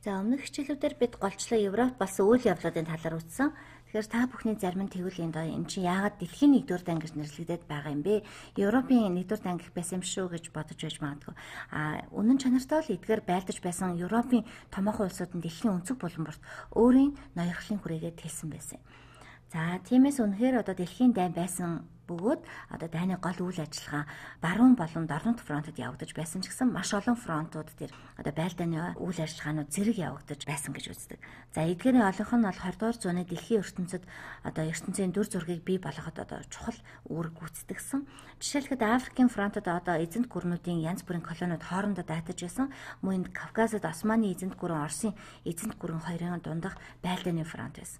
За өмнөх хичээлүүдээр бид голчлоо Европ болсон үйл явдлуудын талаар үздсэн. Тэгэхээр та бүхний зарим нь тэгвэл энэ энэ чинь яагаад дэлхийн нэгдүгээр дан гэж нэрлэгдээд байгаа юм бэ? Европын нэгдүгээр дан гэх байсан юм шүү гэж бодож байж магадгүй. А үнэн чанартай л эдгээр байлдаж байсан Европын томоохон улсууд нь дэлхийн өнцөг булан борт өөрийн ноёрхлын хүрээгээ тэлсэн байсан юм. За тиймээс үнэхээр одоо дэлхийн дайн байсан бөгөөд одоо дайны гол үйл ажиллагаа баруун болон дорнод фронтод явагдаж байсан ч гэсэн маш олон фронтууд дээр одоо байлдааны үйл ажиллагаанууд зэрэг явагдаж байсан гэж үздэг. За эдгээрийн олонх нь бол 20 дугаар зууны дэлхийн ертөнцид одоо ертөнцийн дүр зургийг бий болгоход одоо чухал үүрэг гүйцэтгсэн. Жишээлхэд Африкийн фронтод одоо эзэнт гүрнүүдийн янз бүрийн колониуд хоорондоо дайтаж байсан. Мөн Кавказд Османы эзэнт гүрэн, Оросын эзэнт гүрэн хоёрын дундах байлдааны фронт байсан.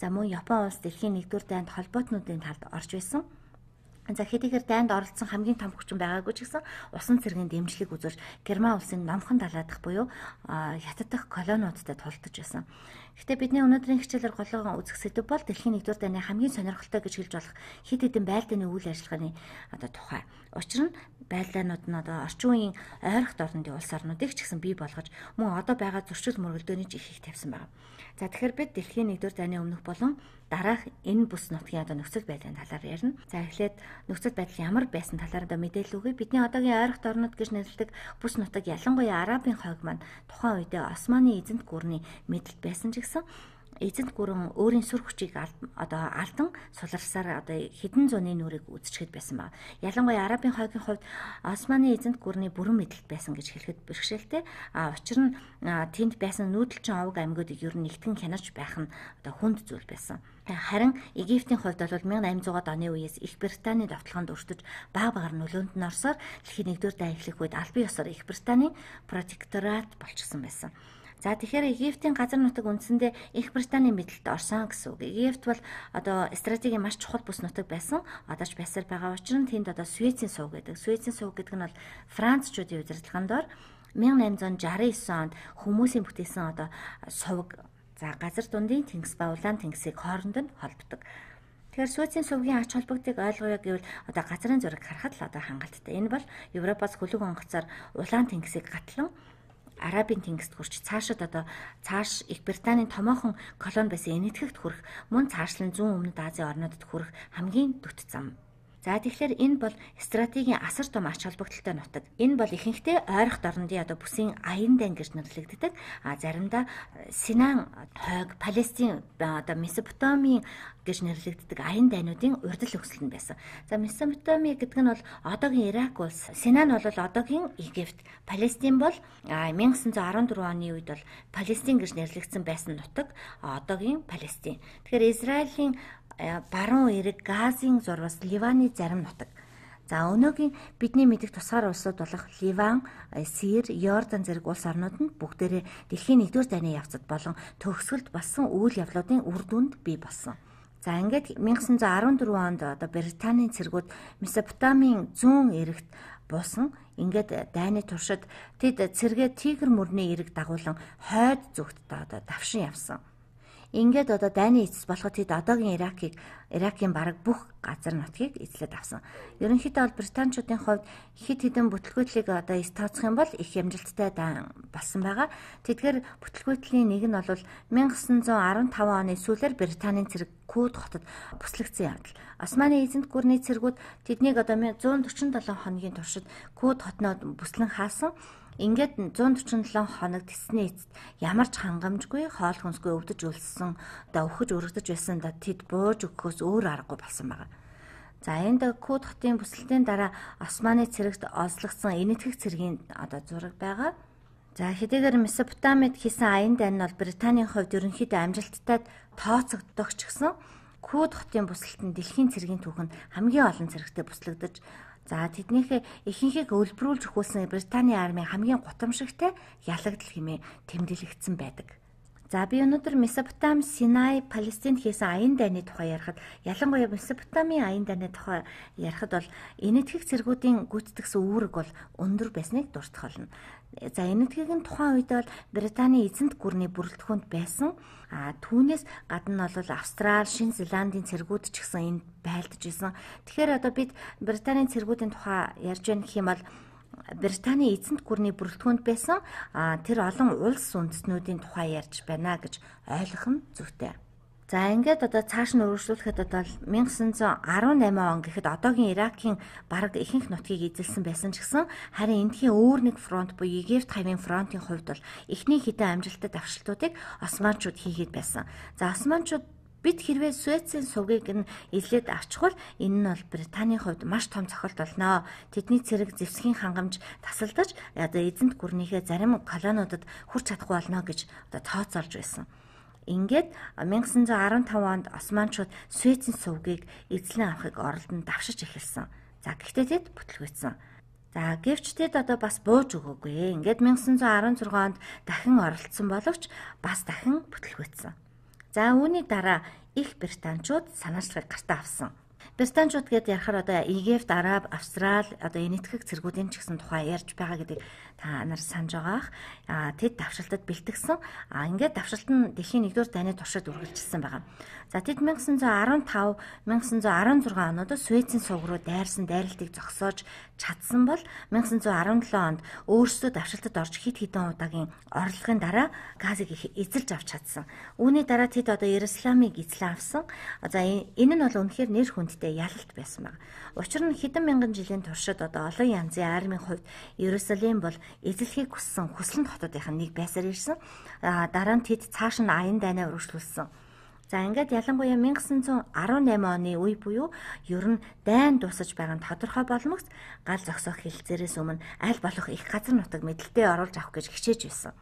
За мөн Япон улс дэлхийн нэгдүгээр дайнд холбоотнуудын талд орж байсан. За хэдийгээр дайнд оролцсон хамгийн том хүчин байгаагүй ч гэсэн усан цэргийн дэмжлэг үзүүлж Герман улсын номхон далай дах буюу хятад дахь колониудтай тулдж байсан. Гэтэ бидний өнөөдрийн хичээлээр голоогон үзэх сэдв бол дэлхийн нэгдүгээр дайны хамгийн сонирхолтой гэж хэлж болох хэд хэдэн байлдааны үйл ажиллагааны одоо тухай. Учир нь байлдаанууд нь одоо орчин үеийн ойрох орнуудын улс орнуудыг ч гэсэн бий болгож мөн одоо байгаа зөрчил мөргөлдөөний их их тавьсан байна. За тэгэхээр бид дэлхийн нэгдүгээр дайны өмнөх болон дараах энэ бүс нутгийн одоо нөхцөл байдлын талаар ярина. За эхлээд нөхцөл байдал ямар байсан талаар одоо мэдээлэл өгье. Бидний одоогийн ойрогт орнууд гэж нэрлэдэг бүс нутаг ялангуяа арабын хойг маань тухайн үедээ Османы эзэнт гүрний мэдлэл байсан ч гэсэн эзэнт гүрэн өөрийн сүр хүчийг одоо алдан суларсаар одоо хэдэн зууны нүрийг үзчихэд байсан ба. Ялангуяа арабын хойгийн хувьд Османы эзэнт гүрний бүрэн мэдлэлт байсан гэж хэлэхэд бэрхшээлтэй. А учир нь тэнд байсан нүүдэлчин овог аймагуудыг ер нь нэгтгэн хянаж байх нь одоо хүнд зүйл байсан. Харин Египтийн хувьд бол 1800-ад оны үеэс Их Британий давталгаанд өртөж баг багаар нөлөөнд нь орсоор дэлхийн нэгдүгээр дайхлах үед албан ёсоор Их Британий протекторат болчихсон байсан. За тэгэхээр Египтийн газар нутаг үндсэндээ Их Британий мэдлэлд орсон гэсэн үг. Египт бол одоо стратегийн маш чухал бүс нутаг байсан. Одоо ч байсаар байгаа учраас тэнд одоо Суэцийн сууг гэдэг. Суэцийн сууг гэдэг нь бол Францчуудын удирдлагын дор 1869 онд хүмүүсийн бүтээсэн одоо сувг За газар дундын тэнгис ба улаан тэнгисийг хооронд нь холбдог. Тэгэхээр Суэцийн сувгийн ач холбогдгийг ойлгоё гэвэл одоо газрын зураг харахад л одоо хангалттай. Энэ бол Европоос хөлөг онгоцоор улаан тэнгисийг гатлан Арабын тэнгист хүрч цаашид одоо цааш Их Британийн томоохон колони байсан Энэтхэгт хүрэх мөн цаашлан зүүн өмнөд Азийн орнуудад хүрэх хамгийн дөт зам За тэгэхээр энэ бол стратегийн асар том ач холбогдолтой нутаг. Энэ бол ихэнхдээ ойрох дорнодын одоо бүсийн аяндан гэж нэрлэгддэг. А заримдаа э, Синан, Тойг, Палестин одоо Месопотамийн гэж нэрлэгддэг аян дайнуудын урдл өксөл нь байсан. За Месопотами гэдэг нь бол одоогийн Ирак улс, Синан бол одоогийн Египт, Палестин бол 1914 оны үед бол Палестин гэж нэрлэгдсэн байсан нутаг одоогийн Палестин. Тэгэхээр Израилийн Э, баруун эрэг Газийн зурвас Ливаны зарим нутаг. За өнөөгийн бидний мэдих тусгаар улсууд болох Ливан, э, Сир, Йордан зэрэг улс орнууд нь бүгдээрээ дэлхийн 1-р дайны явцад болон төгсгөлд болсон үйл явдлуудын үр дүнд бий болсон. За ингээд 1914 онд одоо Британийн цэргүүд Месопотамийн зүүн эрэгт буусан ингээд э, дайны туршид тэд цэргээ тигр мөрний эрэг дагуулan хойд зүгт одоо давшин явсан. Ингээд одоо дайны эцэс болоход тэд одоогийн Иракийг Иракийн бараг бүх газар нутгийг эзлээд авсан. Ерөнхийдөө бол британчуудын хувьд хэд хэдэн бүтлгүүтлийг одоо тооцох юм бол их хямжилттай болсон байгаа. Тэдгээр бүтлгүүтлийн нэг нь бол 1915 оны сүүлээр Британийн цэрэг Куд хотод бүслэгдсэн явдал. Османы эзэнт гүрний цэргүүд тэднийг одоо 147 хоногийн туршид Куд хотноо бүслэн хаасан. Ингээд 147 хоног тэсний эцэст ямар ч хангамжгүй хоол хүнсгүй өвдөж үлссэн одоо өхөж өргөдөж байсан да тэд бууж өгөхөөс өөр аргагүй болсон байгаа. За энд Куд хотын бүсэлтийн дараа Османы цэрэгт олзлогдсон энэтхэг цэргийн одоо зураг байгаа. За хэдийгээр Месопотамид хийсэн аян дайн нь бол Британийн хувьд ерөнхийдөө амжилттай тооцогддог ч гэсэн Куд хотын бүсэлт нь дэлхийн цэргийн түүхэнд хамгийн олон цэрэгтэй бүслэгдэж За тэднийхээ ихэнхийг өлбрүүлж өхүүлсэн Британий армийн хамгийн гутамшигтай ялагдал хэмээн тэмдэглэгдсэн байдаг. За би өнөөдөр Месопотам, Синай, Палестинд хийсэн аян дайны тухай ярихад ялангуяа Месопотамийн аян дайны тухай ярихад бол энэтхэг цэргүүдийн гүйтгэсэн үүрэг бол өндөр байсныг дуртах болно. За энэтхийг нь тухайн үед бол Британий эзэнт гүрний бүрэлдэхүүнд байсан. А түүнээс гадна бол Австрал, Шинэ Зеландийн цэргүүд ч гэсэн энд байлдаж исэн. Тэгэхээр одоо бид Британий цэргүүдийн тухай ярьж байна гэх юм бол Британий эзэнт гүрний бүрэлдэхүүнд байсан тэр олон улс үндэстнүүдийн тухай ярьж байна гэж ойлгох нь зүйтэй. За ингээд одоо цааш нь өргөжлүүлэхэд бол 1918 он гэхэд одоогийн Иракийн бараг ихэнх нутгийг эзэлсэн байсан ч гэсэн харин эндхийн өөр нэг фронт буюу Египт хавийн фронтын хувьд бол эхний хэдэн амжилттай давшлтуудыг Османчууд хийгээд байсан. За Османчууд бит хэрвээ Суэцийн сувгийг нь эзлээд авчихвал энэ нь бол Британий хувьд маш том цохилт болно. Тэдний цэрэг зэвсгийн хангамж тасалдаж одоо эзэнт гүрнийхээ зарим колониудад хүрч чадахгүй болно гэж одоо тооцоолж байсан. Ингээд 1915 онд Османчууд Швейцийн сувгийг эзлэн авахыг оролдон давшиж эхэлсэн. За гэхдээ тэд бүтлгүйцсэн. За гэвч тэд одоо бас бууж өгөөгүй. Ингээд 1916 онд дахин оролцсон боловч бас дахин бүтлгүйцсэн. За үүний дараа их британчууд санаачлагыг гартаа авсан. Дастанчууд гэдээ ярихаар одоо Египт, Араб, Австрал одоо энэ итгэх цэргүүдийн ч гэсэн тухай ярьж байгаа гэдэг та нар санаж байгаах. Аа тэд давшилтад бэлтгэсэн. Аа ингээд давшилт нь дэлхийн 1-р дайны туршид үргэлжилсэн байгаа. За тэд 1915, 1916 онд Суэцийн сувг руу дайрсан дайралтыг зогсоож чадсан бол 1917 онд өөрсдөө давшилтад орж хит хитэн удаагийн орлогын дараа газыг эзэлж авч чадсан. Үүний дараа тэд одоо Иерусалимыг эзлэн авсан. За э, энэ нь бол үнэхээр нэр хүндтэй нийслэлтэй ялалт байсан баг. Учир нь хэдэн мянган жилийн туршид одоо олон янзын армийн хувьд Иерусалим бол эзлэхийг хүссэн хүслэн хотуудынх нь нэг байсаар ирсэн. Дараа нь тэд цааш нь аян дайнаа өргөжлүүлсэн. За ингээд ялангуяа 1918 оны үе буюу ер нь дайн дуусаж байгаа нь тодорхой болмогц гал зогсоох хилцээрээс өмнө аль болох их газар нутаг мэдлэлтэй оруулж авах гэж хичээж байсан.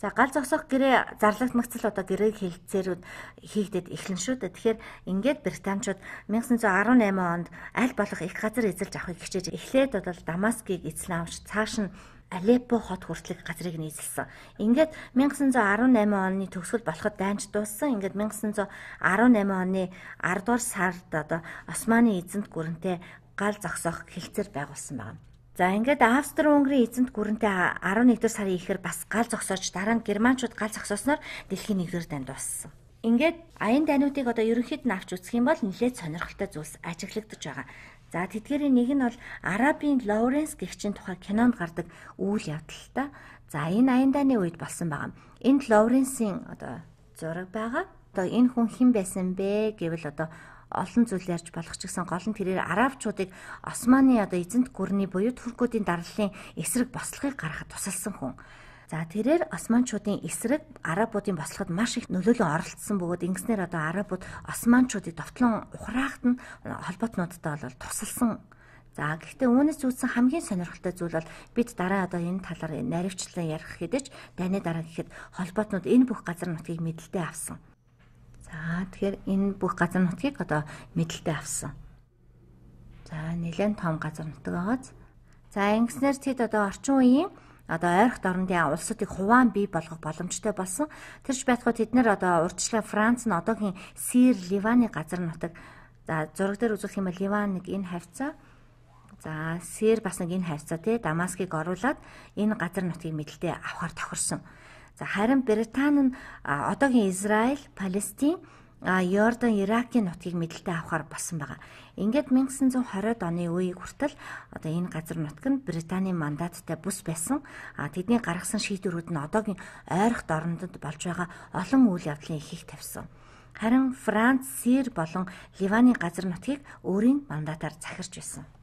За гал зогсоох гэрээ зарлагмагцл одоо гэрээ хэлцээрүүд хийгдэд эхлэн шүү дээ. Тэгэхээр ингээд Британчууд 1918 онд аль болох их газар эзэлж авахыг хичээж эхлээд бол Дамаскийг эзлэн авч цааш нь Алеппо хот хүртэлх газрыг нийслсэн. Ингээд 1918 оны төгсгөл болоход дайнч дууссан. Ингээд 1918 оны 10 дугаар сард одоо Османы эзэнт гүрэнтэй гал зогсоох хэлцээр байгуулсан байна. За ингээд Австри Унгарын эзэнт гүрэнтэй 11 дугаар сарын ихэр бас гал зогсоож дараа нь германчууд гал зогсоосноор дэлхийн 1 дугаар танд дууссан. Ингээд аян дайнуудыг одоо ерөнхийд нь авч үзэх юм бол нэлээд сонирхолтой зүйлс ажиглагдж байгаа. За тэдгээрийн нэг нь бол Арабын Лоуренс гэгчийн тухай кинонд гардаг үйл явдал та. За энэ аянданы үед болсон байгаа. Энд Лоуренсийн одоо зураг байгаа. Одоо энэ хүн хэн байсан бэ гэвэл одоо олон зүйл ярьж болох ч гэсэн гол нь тэрээр арабчуудыг Османы одоо эзэнт гүрний буюу туркуудын дараллын эсрэг бослохыг гаргахад тусалсан хүн. За тэрээр Османчуудын эсрэг арабуудын бослоход маш их нөлөөлөн оролцсон бөгөөд ингэснээр одоо арабууд османчуудыг довтлон ухраахад нь холбоотнуудтай бол тусалсан. За гэхдээ үүнээс зүүдсэн хамгийн сонирхолтой зүйл бол бид дараа одоо энэ талаар наривчлан ярих хэдэж дайны дараа гэхэд холбоотнууд энэ бүх газар нутгийг мэдлэлтэй авсан. За тэгэхээр энэ бүх газар нутгийг одоо мэдлэлтэй авсан. За нэлээд том газар нутаг байгааз. За ингэснээр тэд одоо орчин үеийн одоо ойрхон дорнодын улсуудыг хуваан бий болгох боломжтой болсон. Тэрч байтугай тэд нэр одоо урдчлаа Франц нь одоогийн Сир Ливаны газар нутаг. За зураг дээр үзүүлэх юм бол Ливан нэг энэ хавцаа. За Сир бас нэг энэ хавцаа тий Дамаскийг оруулаад энэ газар нутгийг мэдлэлтэй авахар тохирсон. За харин Британи нь одоогийн Израиль, Палестин, Йордан, Иракийн нутгийг мэдлэлтэй авахар болсон байгаа. Ингээд 1920-ад оны үеийг хүртэл одоо энэ газар нутг нь Британий мандаттай бүс байсан. А тэдний гаргасан шийдвэрүүд нь одоогийн ойрхон орнодод болж байгаа олон үйл явдлын их их тавьсан. Харин Франц, Сир болон Ливаны газар нутгийг өөрийн мандатаар захирч байсан.